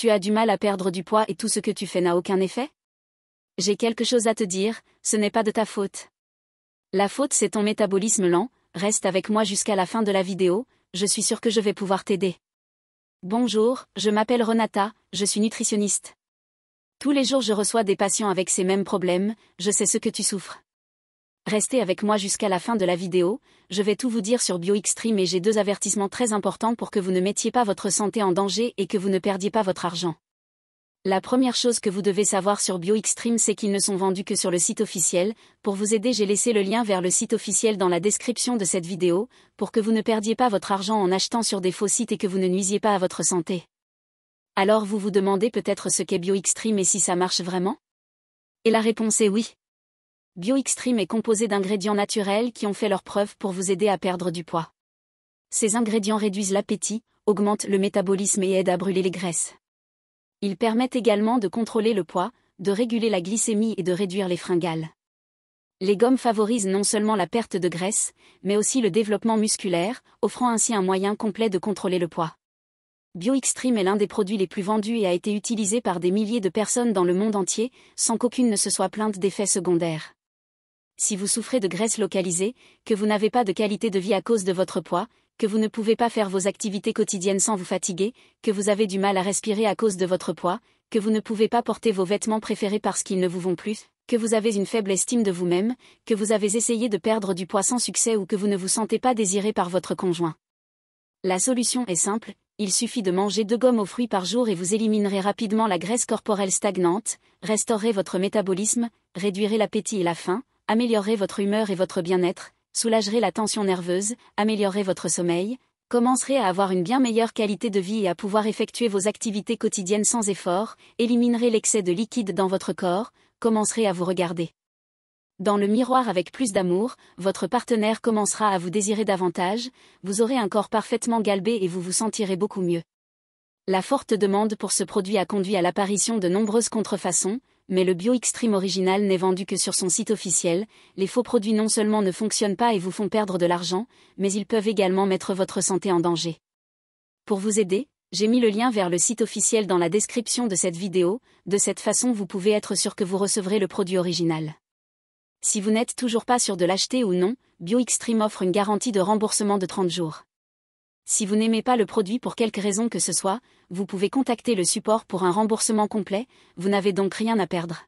Tu as du mal à perdre du poids et tout ce que tu fais n'a aucun effet J'ai quelque chose à te dire, ce n'est pas de ta faute. La faute c'est ton métabolisme lent, reste avec moi jusqu'à la fin de la vidéo, je suis sûre que je vais pouvoir t'aider. Bonjour, je m'appelle Renata, je suis nutritionniste. Tous les jours je reçois des patients avec ces mêmes problèmes, je sais ce que tu souffres. Restez avec moi jusqu'à la fin de la vidéo, je vais tout vous dire sur BioXtreme et j'ai deux avertissements très importants pour que vous ne mettiez pas votre santé en danger et que vous ne perdiez pas votre argent. La première chose que vous devez savoir sur BioXtreme c'est qu'ils ne sont vendus que sur le site officiel, pour vous aider j'ai laissé le lien vers le site officiel dans la description de cette vidéo, pour que vous ne perdiez pas votre argent en achetant sur des faux sites et que vous ne nuisiez pas à votre santé. Alors vous vous demandez peut-être ce qu'est BioXtreme et si ça marche vraiment Et la réponse est oui. BioXtreme est composé d'ingrédients naturels qui ont fait leur preuve pour vous aider à perdre du poids. Ces ingrédients réduisent l'appétit, augmentent le métabolisme et aident à brûler les graisses. Ils permettent également de contrôler le poids, de réguler la glycémie et de réduire les fringales. Les gommes favorisent non seulement la perte de graisse, mais aussi le développement musculaire, offrant ainsi un moyen complet de contrôler le poids. BioXtreme est l'un des produits les plus vendus et a été utilisé par des milliers de personnes dans le monde entier, sans qu'aucune ne se soit plainte d'effets secondaires si vous souffrez de graisse localisée, que vous n'avez pas de qualité de vie à cause de votre poids, que vous ne pouvez pas faire vos activités quotidiennes sans vous fatiguer, que vous avez du mal à respirer à cause de votre poids, que vous ne pouvez pas porter vos vêtements préférés parce qu'ils ne vous vont plus, que vous avez une faible estime de vous-même, que vous avez essayé de perdre du poids sans succès ou que vous ne vous sentez pas désiré par votre conjoint. La solution est simple, il suffit de manger deux gommes aux fruits par jour et vous éliminerez rapidement la graisse corporelle stagnante, restaurerez votre métabolisme, réduirez l'appétit et la faim, améliorerez votre humeur et votre bien-être, soulagerez la tension nerveuse, améliorerez votre sommeil, commencerez à avoir une bien meilleure qualité de vie et à pouvoir effectuer vos activités quotidiennes sans effort, éliminerez l'excès de liquide dans votre corps, commencerez à vous regarder. Dans le miroir avec plus d'amour, votre partenaire commencera à vous désirer davantage, vous aurez un corps parfaitement galbé et vous vous sentirez beaucoup mieux. La forte demande pour ce produit a conduit à l'apparition de nombreuses contrefaçons, mais le Bio original n'est vendu que sur son site officiel. Les faux produits non seulement ne fonctionnent pas et vous font perdre de l'argent, mais ils peuvent également mettre votre santé en danger. Pour vous aider, j'ai mis le lien vers le site officiel dans la description de cette vidéo, de cette façon vous pouvez être sûr que vous recevrez le produit original. Si vous n'êtes toujours pas sûr de l'acheter ou non, BioXtreme offre une garantie de remboursement de 30 jours. Si vous n'aimez pas le produit pour quelque raison que ce soit, vous pouvez contacter le support pour un remboursement complet, vous n'avez donc rien à perdre.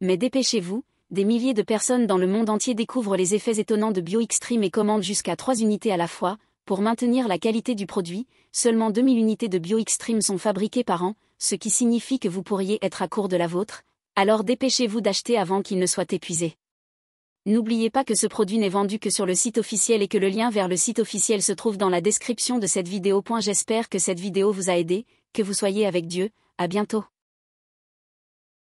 Mais dépêchez-vous, des milliers de personnes dans le monde entier découvrent les effets étonnants de BioXtreme et commandent jusqu'à 3 unités à la fois, pour maintenir la qualité du produit, seulement 2000 unités de BioXtreme sont fabriquées par an, ce qui signifie que vous pourriez être à court de la vôtre, alors dépêchez-vous d'acheter avant qu'il ne soit épuisé. N'oubliez pas que ce produit n'est vendu que sur le site officiel et que le lien vers le site officiel se trouve dans la description de cette vidéo. J'espère que cette vidéo vous a aidé, que vous soyez avec Dieu, à bientôt.